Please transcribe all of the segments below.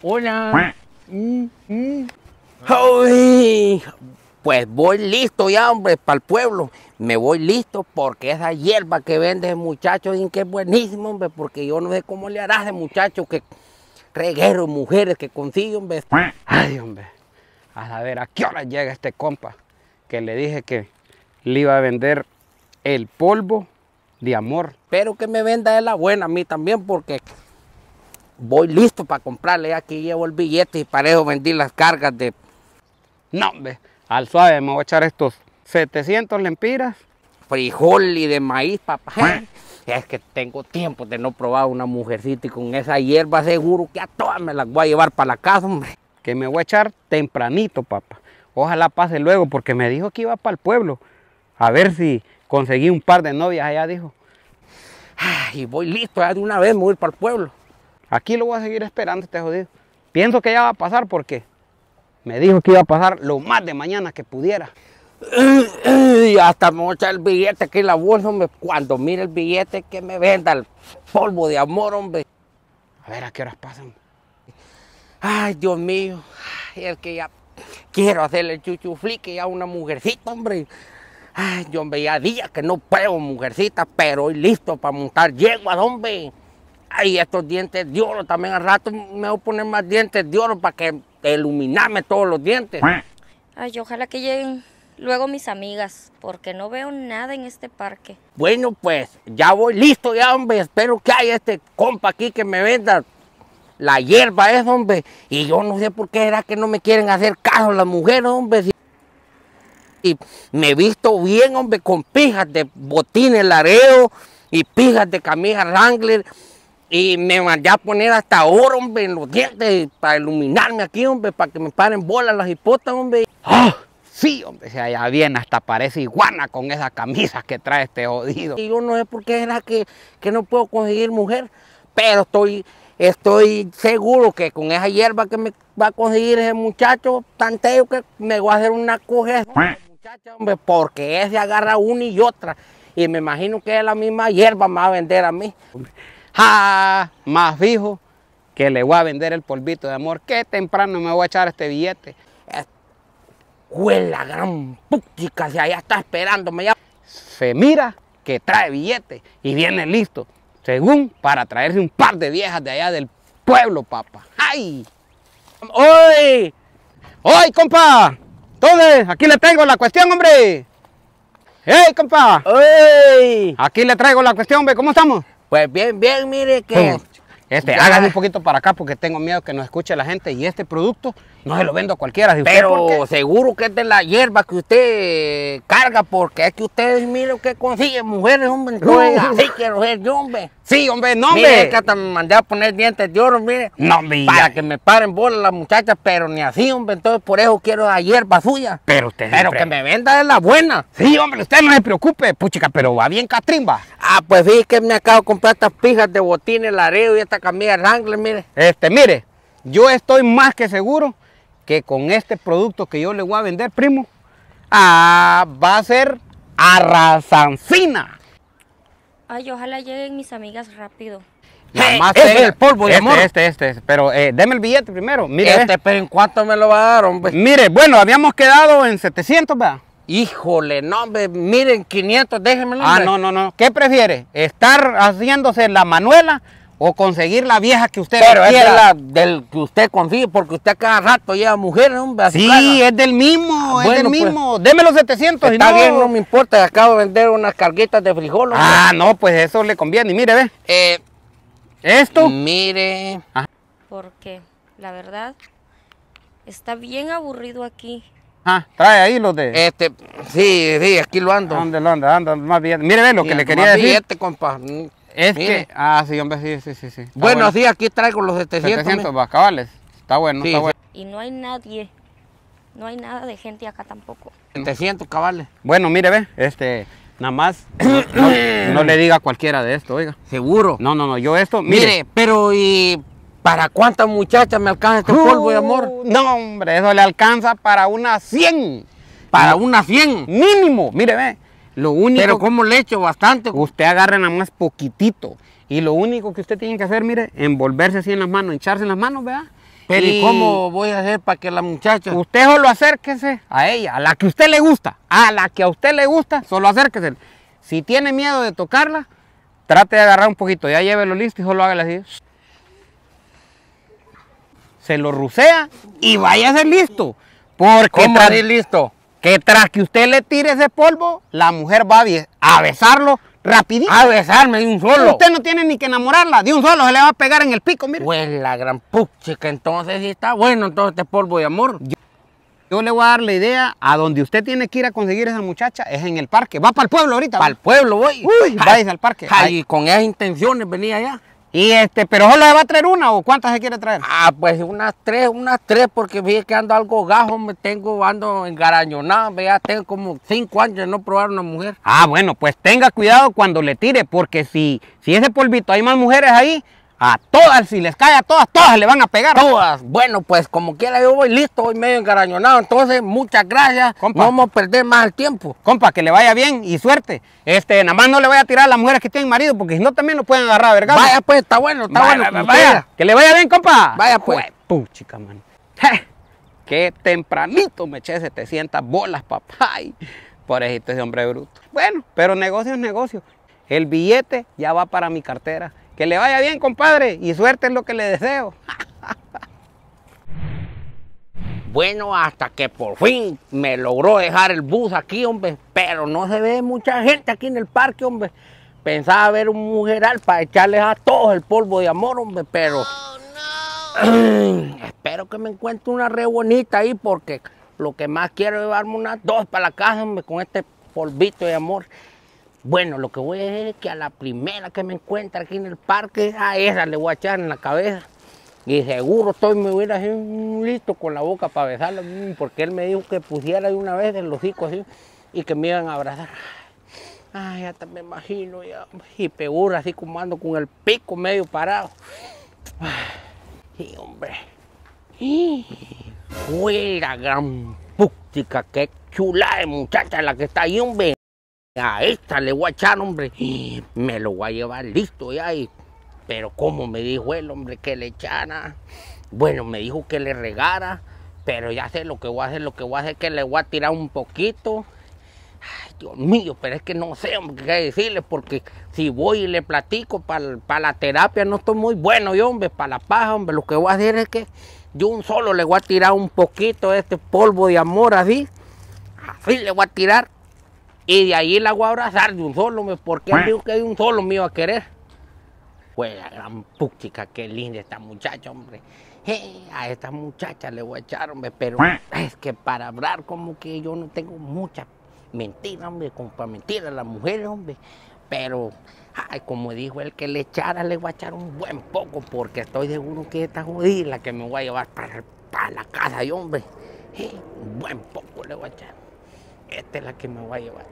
Hola. Mm, mm. pues voy listo ya, hombre, para el pueblo. Me voy listo porque esa hierba que vende muchacho, que es buenísimo, hombre, porque yo no sé cómo le harás de muchacho que reguero, mujeres que consigue, hombre. Ay, hombre. A ver, ¿a qué hora llega este compa? Que le dije que le iba a vender el polvo de amor. Pero que me venda de la buena a mí también, porque voy listo para comprarle. Aquí llevo el billete y para eso vendí las cargas de. No, hombre, al suave me voy a echar estos 700 lempiras. Frijol y de maíz, papá. Es que tengo tiempo de no probar una mujercita y con esa hierba seguro que a todas me las voy a llevar para la casa, hombre. Que me voy a echar tempranito, papá. Ojalá pase luego, porque me dijo que iba para el pueblo. A ver si conseguí un par de novias allá, dijo. Y voy listo, ya de una vez me voy para el pueblo. Aquí lo voy a seguir esperando este jodido. Pienso que ya va a pasar porque me dijo que iba a pasar lo más de mañana que pudiera. Y hasta me voy a echar el billete aquí en la bolsa, hombre. Cuando mire el billete, que me venda el polvo de amor, hombre. A ver a qué horas pasan. Ay, Dios mío. es que ya quiero hacerle chuchuflique a una mujercita, hombre. Ay, yo hombre, ya días que no puedo, mujercita, pero hoy listo para montar yeguas, hombre ay, estos dientes de oro, también al rato me voy a poner más dientes de oro para que iluminarme todos los dientes. Ay, ojalá que lleguen luego mis amigas, porque no veo nada en este parque. Bueno, pues ya voy listo, ya, hombre. Espero que haya este compa aquí que me venda la hierba, es, hombre. Y yo no sé por qué era que no me quieren hacer caso las mujeres, hombre. Y me he visto bien, hombre, con pijas de botines lareo y pijas de camisa Wrangler y me mandé a poner hasta oro hombre, en los dientes para iluminarme aquí, hombre, para que me paren bolas las hipotas, hombre. ¡Ah! Sí, hombre, se allá bien, hasta parece iguana con esas camisa que trae este jodido. Y yo no sé por qué era que, que no puedo conseguir mujer, pero estoy, estoy seguro que con esa hierba que me va a conseguir ese muchacho, tanteo que me voy a hacer una coge muchacha, hombre, porque ese agarra una y otra. Y me imagino que es la misma hierba me va a vender a mí. ¡Ja! Más fijo que le voy a vender el polvito de amor. Qué temprano me voy a echar este billete. Huela gran putica, si allá está esperándome ya. Se mira que trae billete y viene listo, según para traerse un par de viejas de allá del pueblo, papá. ¡Ay! hoy ¡Oy, compa! Entonces, aquí le tengo la cuestión, hombre. ¡Ey, compa! ¡Ey! Aquí le traigo la cuestión, hombre. ¿Cómo estamos? Pues bien, bien, mire que este, un poquito para acá porque tengo miedo que nos escuche la gente y este producto no se lo vendo a cualquiera. Pero seguro que es de la hierba que usted carga porque es que ustedes miren lo que consiguen mujeres, hombre. No, así quiero ser yo, hombre. Sí, hombre, no, hombre. es que hasta me mandé a poner dientes de oro, mire. No, mire. Para que me paren bolas las muchachas, pero ni así, hombre. Entonces, por eso quiero la hierba suya. Pero usted Pero que me venda de la buena. Sí, hombre, usted no se preocupe, puchica, pero va bien catrimba. Ah, pues sí, que me acabo de comprar estas pijas de botines, lareo y esta camilla mire. Este, mire, yo estoy más que seguro que con este producto que yo le voy a vender, primo, ah, va a ser arrasancina. Ay, ojalá lleguen mis amigas rápido. el polvo de este, amor. Este, este, este, Pero eh, deme el billete primero. Mire, este, eh. pero ¿en cuánto me lo va a dar, hombre? Mire, bueno, habíamos quedado en 700, ¿verdad? Híjole, no, hombre, miren, 500, déjenme Ah, no, no, no. ¿Qué prefiere? ¿Estar haciéndose la manuela o conseguir la vieja que usted Pero es la, del que usted consigue, porque usted cada rato lleva mujeres hombre. Sí, es del mismo, es del pues, mismo. Deme los 700 Está y no... bien, no me importa, acabo de vender unas carguitas de frijol. Ah, no, pues eso le conviene. Y mire, ve. Eh, ¿Esto? Mire. Porque, la verdad, está bien aburrido aquí. Ah, trae ahí los de. Este, sí, sí, aquí lo ando. ¿Dónde lo anda? Anda, más bien. Mire, ve lo que le quería decir es Ah, sí, hombre, sí, sí, sí. sí. Buenos bueno. días, aquí traigo los 700. 700, va, cabales. Está bueno, está bueno. Y no hay nadie. No hay nada de gente acá tampoco. 700, cabales. Bueno, mire, ve, este, nada más, no, le diga a cualquiera de esto, oiga. ¿Seguro? No, no, no, yo esto, mire. pero y... ¿Para cuántas muchachas me alcanza este polvo de uh, amor? No, hombre, eso le alcanza para unas 100. ¿Para unas 100? Mínimo, mire, ve. Lo Pero como le echo? Bastante. Usted agarra nada más poquitito. Y lo único que usted tiene que hacer, mire, envolverse así en las manos, hincharse en las manos, ¿verdad? Pero ¿y cómo voy a hacer para que la muchacha... Usted solo acérquese a ella, a la que usted le gusta, a la que a usted le gusta, solo acérquese. Si tiene miedo de tocarla, trate de agarrar un poquito, ya llévelo listo y solo hágale así. Se lo rusea y vaya a ser listo. Porque ¿Cómo listo? que tras que usted le tire ese polvo, la mujer va a, besarlo rapidito. A besarme de un solo. Usted no tiene ni que enamorarla, de un solo se le va a pegar en el pico, mire. Pues la gran puchica, entonces sí está bueno todo este polvo de amor. Yo, le voy a dar la idea, a donde usted tiene que ir a conseguir esa muchacha es en el parque. Va para el pueblo ahorita. Para el pueblo voy. Uy, vais al parque. ahí con esas intenciones venía allá. Y este, pero solo le va a traer una o cuántas se quiere traer? Ah, pues unas tres, unas tres, porque fíjate que ando algo gajo, me tengo, ando engarañonado, vea tengo como cinco años de no probar una mujer. Ah, bueno, pues tenga cuidado cuando le tire, porque si, si ese polvito hay más mujeres ahí, a todas, si les cae a todas, todas le van a pegar. Todas. Bueno, pues como quiera yo voy listo, voy medio encarañonado. Entonces, muchas gracias. no vamos a perder más el tiempo. Compa, que le vaya bien y suerte. Este, nada más no le voy a tirar a las mujeres que tienen marido, porque si no también lo pueden agarrar, ¿verdad? Vaya pues, está bueno, está bueno. Vaya, Que le vaya bien, compa. Vaya pues. Puchica, man. Qué tempranito me eché 700 bolas, papá. por ejemplo, ese hombre bruto. Bueno, pero negocio es negocio. El billete ya va para mi cartera. Que le vaya bien, compadre, y suerte es lo que le deseo. Bueno, hasta que por fin me logró dejar el bus aquí, hombre. Pero no se ve mucha gente aquí en el parque, hombre. Pensaba ver un mujeral para echarles a todos el polvo de amor, hombre. Pero espero que me encuentre una re bonita ahí porque lo que más quiero es llevarme unas dos para la casa, hombre, con este polvito de amor. Bueno, lo que voy a decir es que a la primera que me encuentre aquí en el parque, a esa le voy a echar en la cabeza. Y seguro estoy me hubiera así listo con la boca para besarla, mm, porque él me dijo que pusiera de una vez el hocico así y que me iban a abrazar. Ay, te me imagino ya. Y peor así como ando con el pico medio parado. y hombre. Uy, la gran pústica, qué chula de muchacha la que está ahí, hombre. A esta le voy a echar, hombre. Y me lo voy a llevar listo ya. Pero como me dijo el hombre, que le echara. Bueno, me dijo que le regara. Pero ya sé lo que voy a hacer, lo que voy a hacer es que le voy a tirar un poquito. Ay, Dios mío, pero es que no sé qué decirle, porque si voy y le platico para la terapia, no estoy muy bueno yo, hombre, para la paja, hombre, lo que voy a hacer es que yo un solo le voy a tirar un poquito de este polvo de amor así, así le voy a tirar y de ahí la voy a abrazar de un solo, me, porque digo que de un solo me iba a querer. Pues la gran qué linda esta muchacha, hombre. Eh, a esta muchacha le voy a echar, hombre, pero es que para hablar como que yo no tengo mucha mentira, hombre, como para a la mujer, hombre. Pero, ay, como dijo el que le echara, le voy a echar un buen poco, porque estoy seguro que esta jodida que me voy a llevar para, la casa, hombre, eh, un buen poco le voy a echar esta es la que me voy a llevar.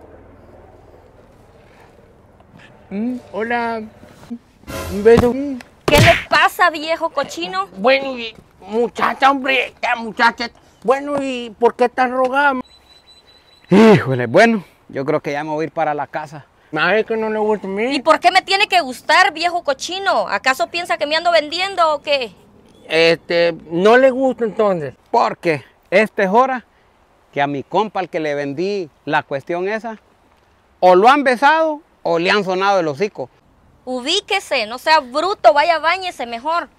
Mm, hola. Un mm, mm. ¿Qué le pasa, viejo cochino? Bueno, muchacha, hombre, ya muchacha. Bueno, ¿y por qué tan rogada? Híjole, bueno, yo creo que ya me voy a ir para la casa. ver, que no le gusta a mí. ¿Y por qué me tiene que gustar, viejo cochino? ¿Acaso piensa que me ando vendiendo o qué? Este, no le gusta entonces. Porque Este es hora que a mi compa al que le vendí la cuestión esa, o lo han besado o le han sonado el hocico. Ubíquese, no sea bruto, vaya bañese mejor.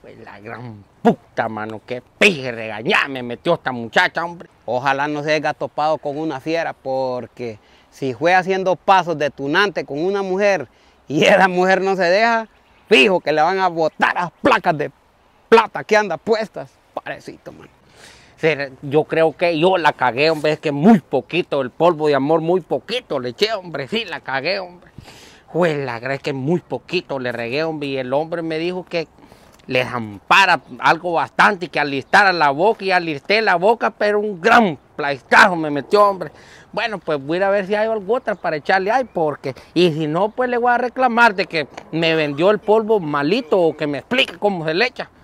Pues la gran puta, mano, qué pije regañá, me metió esta muchacha, hombre. Ojalá no se haya topado con una fiera, porque si fue haciendo pasos de tunante con una mujer y esa mujer no se deja, fijo que le van a botar las placas de plata que anda puestas. Parecito, mano yo creo que yo la cagué, hombre, es que muy poquito, el polvo de amor muy poquito le eché, hombre, sí, la cagué, hombre. Pues la es que muy poquito le regué, hombre, y el hombre me dijo que le ampara algo bastante y que alistara la boca y alisté la boca, pero un gran plaizcajo me metió, hombre. Bueno, pues voy a ver si hay algo otra para echarle ahí, porque, y si no, pues le voy a reclamar de que me vendió el polvo malito o que me explique cómo se le echa.